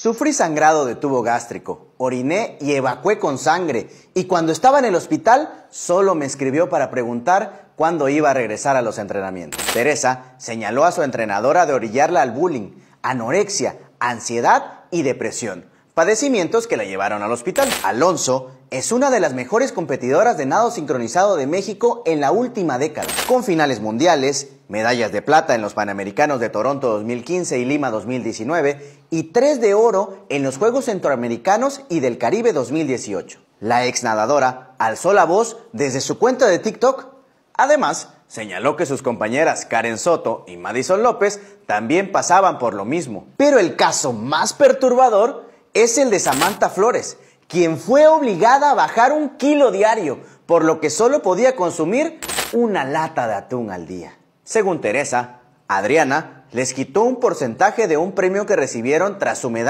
Sufrí sangrado de tubo gástrico, oriné y evacué con sangre, y cuando estaba en el hospital solo me escribió para preguntar cuándo iba a regresar a los entrenamientos. Teresa señaló a su entrenadora de orillarla al bullying, anorexia, ansiedad y depresión, padecimientos que la llevaron al hospital. Alonso es una de las mejores competidoras de nado sincronizado de México en la última década, con finales mundiales, medallas de plata en los Panamericanos de Toronto 2015 y Lima 2019 y tres de oro en los Juegos Centroamericanos y del Caribe 2018. La ex nadadora alzó la voz desde su cuenta de TikTok. Además, señaló que sus compañeras Karen Soto y Madison López también pasaban por lo mismo. Pero el caso más perturbador es el de Samantha Flores, quien fue obligada a bajar un kilo diario, por lo que solo podía consumir una lata de atún al día. Según Teresa, Adriana les quitó un porcentaje de un premio que recibieron tras su medalla.